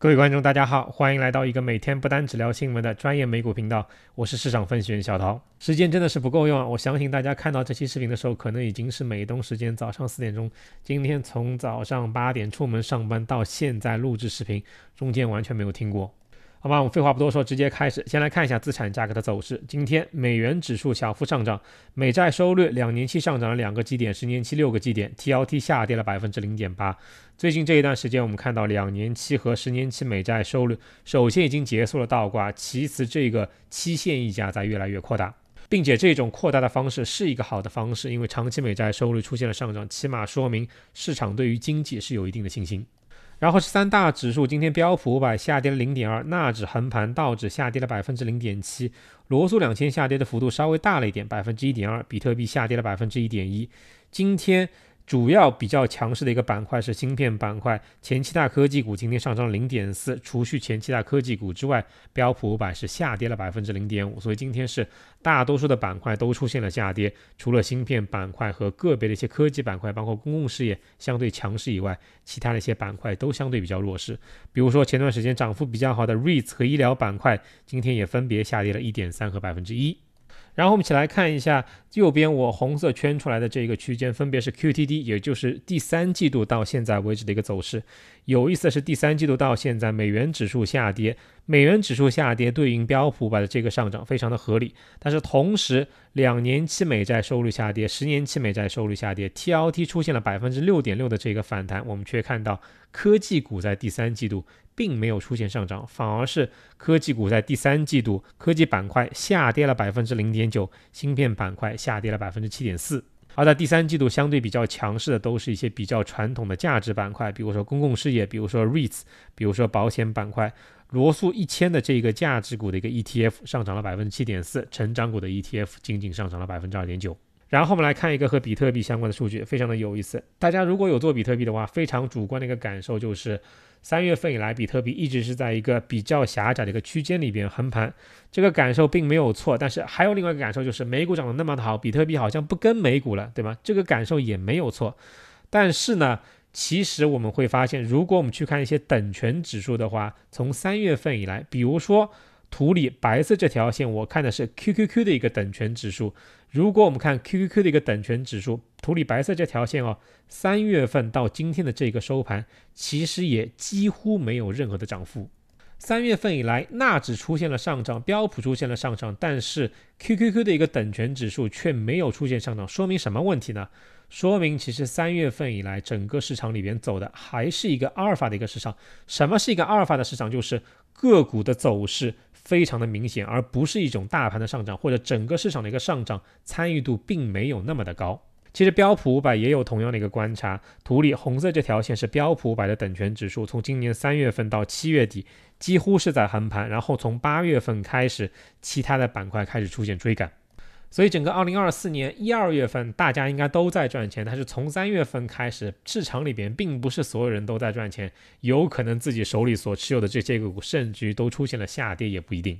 各位观众，大家好，欢迎来到一个每天不单只聊新闻的专业美股频道，我是市场分析员小陶。时间真的是不够用啊！我相信大家看到这期视频的时候，可能已经是美东时间早上四点钟。今天从早上八点出门上班到现在录制视频，中间完全没有停过。好吧，我们废话不多说，直接开始。先来看一下资产价格的走势。今天美元指数小幅上涨，美债收率两年期上涨了两个基点，十年期六个基点，TLT 下跌了百分之零点八。最近这一段时间，我们看到两年期和十年期美债收率首先已经结束了倒挂，其次这个期限溢价在越来越扩大，并且这种扩大的方式是一个好的方式，因为长期美债收率出现了上涨，起码说明市场对于经济是有一定的信心。然后是三大指数，今天标普五百下跌了零点二，纳指横盘，道指下跌了百分之零点七，罗素两千下跌的幅度稍微大了一点，百分之一点二，比特币下跌了百分之一点一，今天。主要比较强势的一个板块是芯片板块，前七大科技股今天上涨零点四。除去前七大科技股之外，标普五百是下跌了百分之零点五。所以今天是大多数的板块都出现了下跌，除了芯片板块和个别的一些科技板块，包括公共事业相对强势以外，其他的一些板块都相对比较弱势。比如说前段时间涨幅比较好的 REITs 和医疗板块，今天也分别下跌了一点三和百分之一。然后我们一起来看一下右边我红色圈出来的这个区间，分别是 QTD，也就是第三季度到现在为止的一个走势。有意思的是，第三季度到现在，美元指数下跌，美元指数下跌对应标普百的这个上涨非常的合理。但是同时，两年期美债收率下跌，十年期美债收率下跌，TLT 出现了百分之六点六的这个反弹，我们却看到科技股在第三季度。并没有出现上涨，反而是科技股在第三季度科技板块下跌了百分之零点九，芯片板块下跌了百分之七点四。而在第三季度相对比较强势的都是一些比较传统的价值板块，比如说公共事业，比如说 REITs，比如说保险板块。罗素一千的这个价值股的一个 ETF 上涨了百分之七点四，成长股的 ETF 仅仅上涨了百分之二点九。然后我们来看一个和比特币相关的数据，非常的有意思。大家如果有做比特币的话，非常主观的一个感受就是，三月份以来，比特币一直是在一个比较狭窄的一个区间里边横盘。这个感受并没有错，但是还有另外一个感受就是，美股涨得那么的好，比特币好像不跟美股了，对吧？这个感受也没有错。但是呢，其实我们会发现，如果我们去看一些等权指数的话，从三月份以来，比如说。图里白色这条线，我看的是 QQQ 的一个等权指数。如果我们看 QQQ 的一个等权指数，图里白色这条线哦，三月份到今天的这个收盘，其实也几乎没有任何的涨幅。三月份以来，纳指出现了上涨，标普出现了上涨，但是 QQQ 的一个等权指数却没有出现上涨，说明什么问题呢？说明其实三月份以来，整个市场里边走的还是一个阿尔法的一个市场。什么是一个阿尔法的市场？就是个股的走势。非常的明显，而不是一种大盘的上涨或者整个市场的一个上涨，参与度并没有那么的高。其实标普五百也有同样的一个观察，图里红色这条线是标普五百的等权指数，从今年三月份到七月底几乎是在横盘，然后从八月份开始，其他的板块开始出现追赶。所以整个二零二四年一二月份，大家应该都在赚钱。但是从三月份开始，市场里边并不是所有人都在赚钱，有可能自己手里所持有的这些个股，甚至于都出现了下跌，也不一定。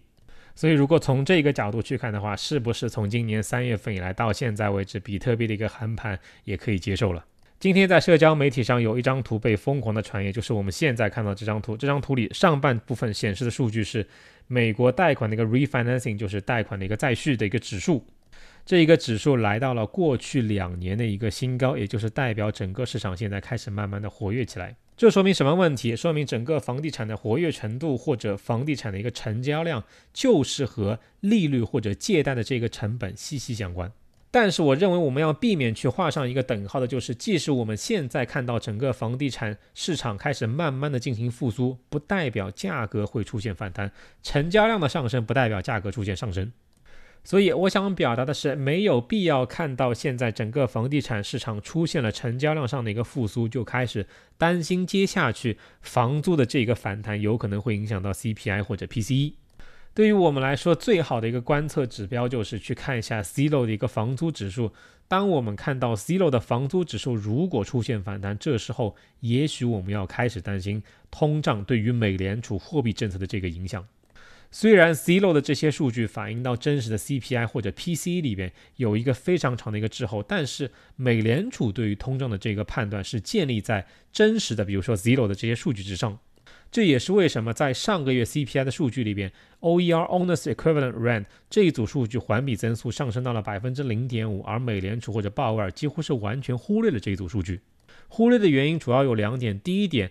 所以如果从这个角度去看的话，是不是从今年三月份以来到现在为止，比特币的一个横盘也可以接受了？今天在社交媒体上有一张图被疯狂的传言，就是我们现在看到这张图，这张图里上半部分显示的数据是美国贷款的一个 refinancing，就是贷款的一个再续的一个指数。这一个指数来到了过去两年的一个新高，也就是代表整个市场现在开始慢慢的活跃起来。这说明什么问题？说明整个房地产的活跃程度或者房地产的一个成交量，就是和利率或者借贷的这个成本息息相关。但是我认为我们要避免去画上一个等号的，就是即使我们现在看到整个房地产市场开始慢慢的进行复苏，不代表价格会出现反弹，成交量的上升不代表价格出现上升。所以我想表达的是，没有必要看到现在整个房地产市场出现了成交量上的一个复苏，就开始担心接下去房租的这个反弹有可能会影响到 CPI 或者 PCE。对于我们来说，最好的一个观测指标就是去看一下 z Zero 的一个房租指数。当我们看到 z Zero 的房租指数如果出现反弹，这时候也许我们要开始担心通胀对于美联储货币政策的这个影响。虽然 z e l o 的这些数据反映到真实的 CPI 或者 PC 里边有一个非常长的一个滞后，但是美联储对于通胀的这个判断是建立在真实的，比如说 z e l o 的这些数据之上。这也是为什么在上个月 CPI 的数据里边，OER Owners Equivalent Rent 这一组数据环比增速上升到了百分之零点五，而美联储或者鲍威尔几乎是完全忽略了这一组数据。忽略的原因主要有两点，第一点。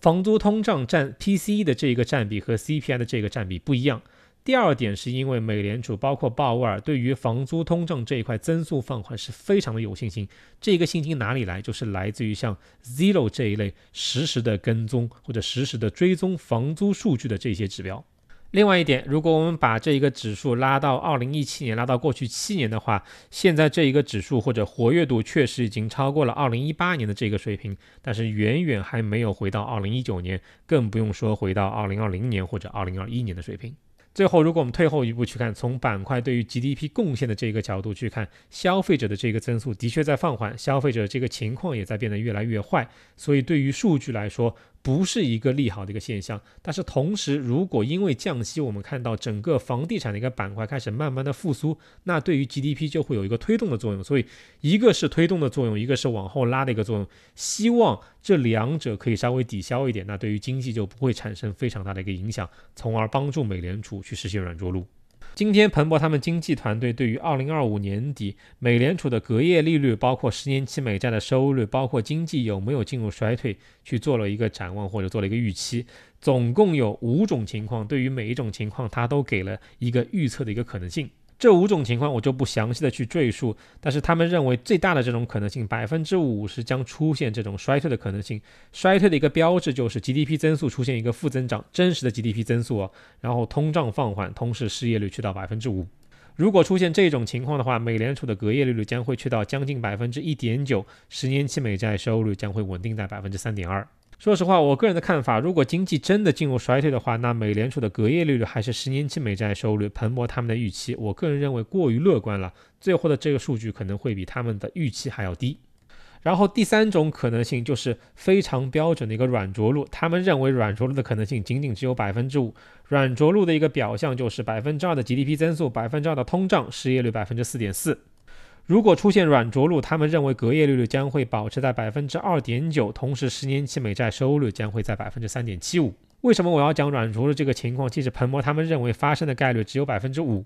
房租通胀占 PCE 的这个占比和 CPI 的这个占比不一样。第二点是因为美联储包括鲍威尔对于房租通胀这一块增速放缓是非常的有信心。这个信心哪里来？就是来自于像 Zero 这一类实时的跟踪或者实时的追踪房租数据的这些指标。另外一点，如果我们把这一个指数拉到二零一七年，拉到过去七年的话，现在这一个指数或者活跃度确实已经超过了二零一八年的这个水平，但是远远还没有回到二零一九年，更不用说回到二零二零年或者二零二一年的水平。最后，如果我们退后一步去看，从板块对于 GDP 贡献的这个角度去看，消费者的这个增速的确在放缓，消费者这个情况也在变得越来越坏，所以对于数据来说。不是一个利好的一个现象，但是同时，如果因为降息，我们看到整个房地产的一个板块开始慢慢的复苏，那对于 GDP 就会有一个推动的作用。所以，一个是推动的作用，一个是往后拉的一个作用。希望这两者可以稍微抵消一点，那对于经济就不会产生非常大的一个影响，从而帮助美联储去实现软着陆。今天彭博他们经济团队对于二零二五年底美联储的隔夜利率，包括十年期美债的收益率，包括经济有没有进入衰退，去做了一个展望或者做了一个预期。总共有五种情况，对于每一种情况，他都给了一个预测的一个可能性。这五种情况我就不详细的去赘述，但是他们认为最大的这种可能性，百分之五十将出现这种衰退的可能性。衰退的一个标志就是 GDP 增速出现一个负增长，真实的 GDP 增速哦，然后通胀放缓，同时失业率去到百分之五。如果出现这种情况的话，美联储的隔夜利率将会去到将近百分之一点九，十年期美债收益率将会稳定在百分之三点二。说实话，我个人的看法，如果经济真的进入衰退的话，那美联储的隔夜利率还是十年期美债收益率，彭博他们的预期，我个人认为过于乐观了，最后的这个数据可能会比他们的预期还要低。然后第三种可能性就是非常标准的一个软着陆，他们认为软着陆的可能性仅仅只有百分之五。软着陆的一个表象就是百分之二的 GDP 增速，百分之二的通胀，失业率百分之四点四。如果出现软着陆，他们认为隔夜利率将会保持在百分之二点九，同时十年期美债收益率将会在百分之三点七五。为什么我要讲软着陆这个情况？其实彭博他们认为发生的概率只有百分之五，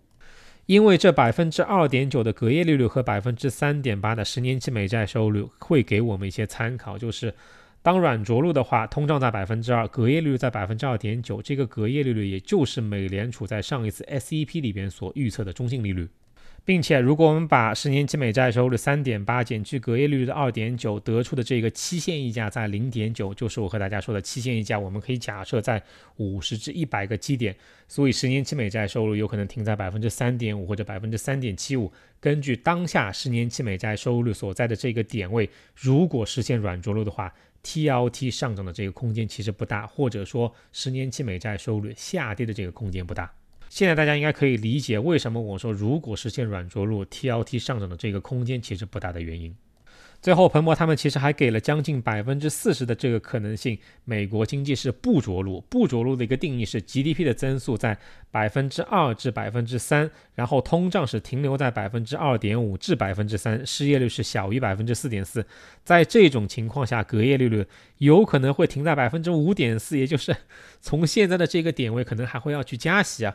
因为这百分之二点九的隔夜利率和百分之三点八的十年期美债收益率会给我们一些参考，就是当软着陆的话，通胀在百分之二，隔夜利率在百分之二点九，这个隔夜利率也就是美联储在上一次 SEP 里边所预测的中性利率。并且，如果我们把十年期美债收益率三点八减去隔夜利率的二点九，得出的这个期限溢价在零点九，就是我和大家说的期限溢价。我们可以假设在五十至一百个基点，所以十年期美债收入有可能停在百分之三点五或者百分之三点七五。根据当下十年期美债收益率所在的这个点位，如果实现软着陆的话，TLT 上涨的这个空间其实不大，或者说十年期美债收益率下跌的这个空间不大。现在大家应该可以理解，为什么我说如果实现软着陆，T L T 上涨的这个空间其实不大的原因。最后，彭博他们其实还给了将近百分之四十的这个可能性，美国经济是不着陆。不着陆的一个定义是 GDP 的增速在百分之二至百分之三，然后通胀是停留在百分之二点五至百分之三，失业率是小于百分之四点四。在这种情况下，隔夜利率有可能会停在百分之五点四，也就是从现在的这个点位，可能还会要去加息啊。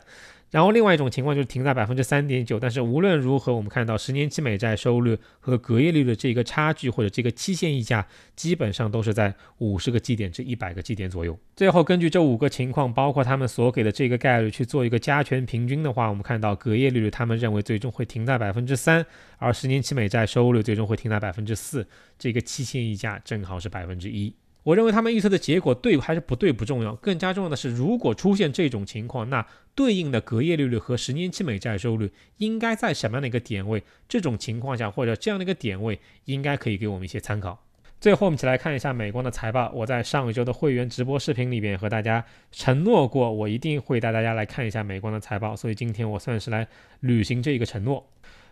然后另外一种情况就是停在百分之三点九，但是无论如何，我们看到十年期美债收益率和隔夜利率的这个差距或者这个期限溢价，基本上都是在五十个基点至一百个基点左右。最后根据这五个情况，包括他们所给的这个概率去做一个加权平均的话，我们看到隔夜利率他们认为最终会停在百分之三，而十年期美债收益率最终会停在百分之四，这个期限溢价正好是百分之一。我认为他们预测的结果对还是不对不重要，更加重要的是，如果出现这种情况，那对应的隔夜利率和十年期美债收益率应该在什么样的一个点位？这种情况下或者这样的一个点位，应该可以给我们一些参考。最后，我们一起来看一下美光的财报。我在上一周的会员直播视频里边和大家承诺过，我一定会带大家来看一下美光的财报，所以今天我算是来履行这一个承诺。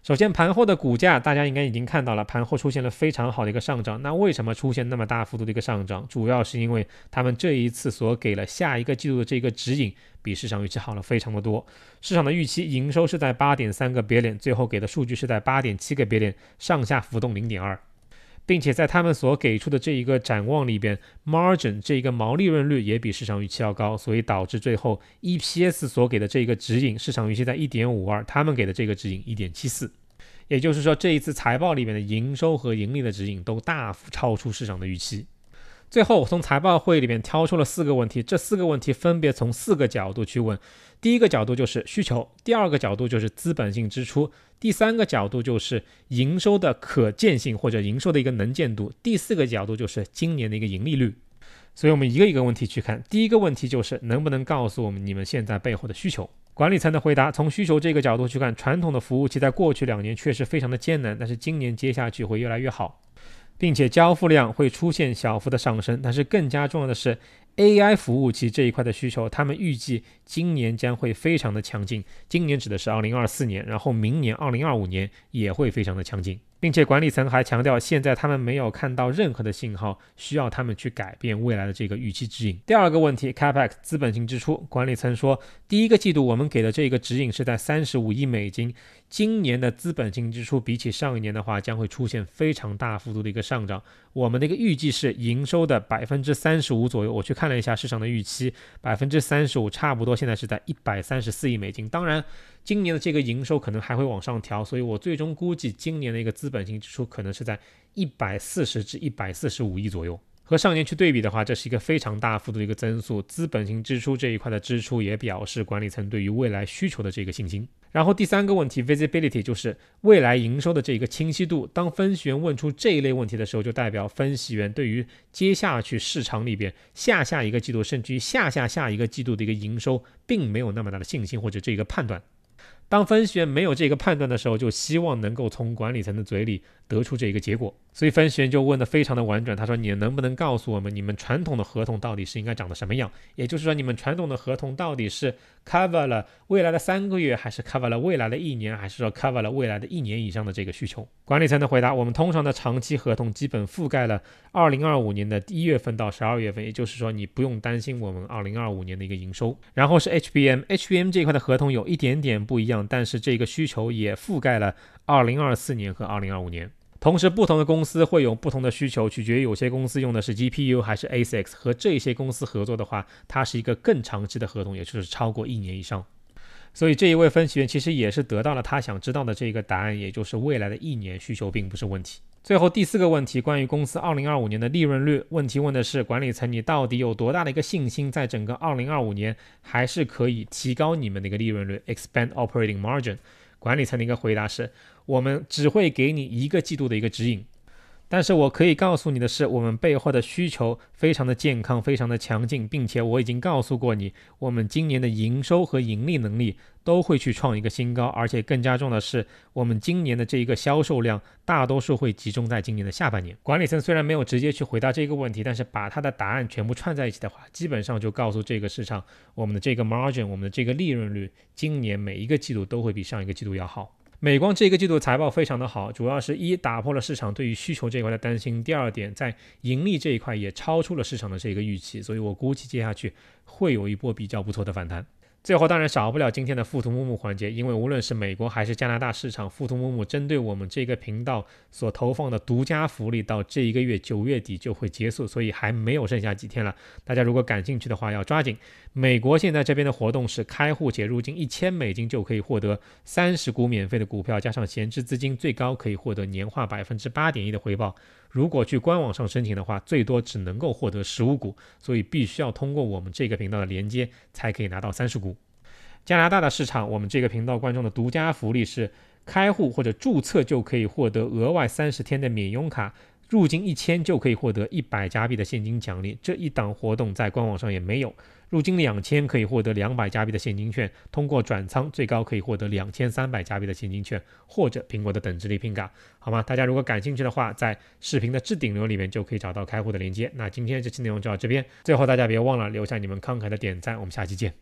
首先，盘后的股价大家应该已经看到了，盘后出现了非常好的一个上涨。那为什么出现那么大幅度的一个上涨？主要是因为他们这一次所给了下一个季度的这个指引，比市场预期好了非常的多。市场的预期营收是在八点三个 billion，最后给的数据是在八点七个 billion，上下浮动零点二。并且在他们所给出的这一个展望里边，margin 这一个毛利润率也比市场预期要高，所以导致最后 EPS 所给的这个指引，市场预期在一点五二，他们给的这个指引一点七四，也就是说这一次财报里面的营收和盈利的指引都大幅超出市场的预期。最后，我从财报会里面挑出了四个问题，这四个问题分别从四个角度去问。第一个角度就是需求，第二个角度就是资本性支出，第三个角度就是营收的可见性或者营收的一个能见度，第四个角度就是今年的一个盈利。率，所以我们一个一个问题去看。第一个问题就是能不能告诉我们你们现在背后的需求？管理层的回答从需求这个角度去看，传统的服务器在过去两年确实非常的艰难，但是今年接下去会越来越好。并且交付量会出现小幅的上升，但是更加重要的是，AI 服务器这一块的需求，他们预计今年将会非常的强劲。今年指的是二零二四年，然后明年二零二五年也会非常的强劲。并且管理层还强调，现在他们没有看到任何的信号需要他们去改变未来的这个预期指引。第二个问题，Capex 资本性支出，管理层说，第一个季度我们给的这个指引是在三十五亿美金。今年的资本性支出比起上一年的话，将会出现非常大幅度的一个上涨。我们的一个预计是营收的百分之三十五左右。我去看了一下市场的预期，百分之三十五差不多，现在是在一百三十四亿美金。当然，今年的这个营收可能还会往上调，所以我最终估计今年的一个资本性支出可能是在一百四十至一百四十五亿左右。和上年去对比的话，这是一个非常大幅度的一个增速。资本性支出这一块的支出也表示管理层对于未来需求的这个信心。然后第三个问题，visibility 就是未来营收的这一个清晰度。当分析员问出这一类问题的时候，就代表分析员对于接下去市场里边下下一个季度，甚至于下下下一个季度的一个营收，并没有那么大的信心或者这个判断。当分析员没有这个判断的时候，就希望能够从管理层的嘴里。得出这一个结果，所以分析员就问的非常的婉转，他说：“你能不能告诉我们，你们传统的合同到底是应该长得什么样？也就是说，你们传统的合同到底是 cover 了未来的三个月，还是 cover 了未来的一年，还是说 cover 了未来的一年以上的这个需求？”管理层的回答：“我们通常的长期合同基本覆盖了二零二五年的一月份到十二月份，也就是说，你不用担心我们二零二五年的一个营收。然后是 H B M H B M 这一块的合同有一点点不一样，但是这个需求也覆盖了二零二四年和二零二五年。”同时，不同的公司会有不同的需求，取决于有些公司用的是 GPU 还是 A6X。和这些公司合作的话，它是一个更长期的合同，也就是超过一年以上。所以这一位分析员其实也是得到了他想知道的这个答案，也就是未来的一年需求并不是问题。最后第四个问题，关于公司2025年的利润率问题，问的是管理层：你到底有多大的一个信心，在整个2025年还是可以提高你们的一个利润率 （Expand Operating Margin）？管理层的一个回答是：我们只会给你一个季度的一个指引。但是我可以告诉你的是，我们背后的需求非常的健康，非常的强劲，并且我已经告诉过你，我们今年的营收和盈利能力都会去创一个新高，而且更加重要的是，我们今年的这一个销售量大多数会集中在今年的下半年。管理层虽然没有直接去回答这个问题，但是把他的答案全部串在一起的话，基本上就告诉这个市场，我们的这个 margin，我们的这个利润率，今年每一个季度都会比上一个季度要好。美光这个季度财报非常的好，主要是一打破了市场对于需求这一块的担心，第二点在盈利这一块也超出了市场的这个预期，所以我估计接下去会有一波比较不错的反弹。最后当然少不了今天的富途木木环节，因为无论是美国还是加拿大市场，富途木木针对我们这个频道所投放的独家福利，到这一个月九月底就会结束，所以还没有剩下几天了。大家如果感兴趣的话，要抓紧。美国现在这边的活动是开户且入金一千美金就可以获得三十股免费的股票，加上闲置资金，最高可以获得年化百分之八点一的回报。如果去官网上申请的话，最多只能够获得十五股，所以必须要通过我们这个频道的连接，才可以拿到三十股。加拿大的市场，我们这个频道观众的独家福利是，开户或者注册就可以获得额外三十天的免佣卡。入金一千就可以获得一百加币的现金奖励，这一档活动在官网上也没有。入金两千可以获得两百加币的现金券，通过转仓最高可以获得两千三百加币的现金券或者苹果的等值礼品卡，好吗？大家如果感兴趣的话，在视频的置顶流里面就可以找到开户的链接。那今天这期内容就到这边，最后大家别忘了留下你们慷慨的点赞，我们下期见。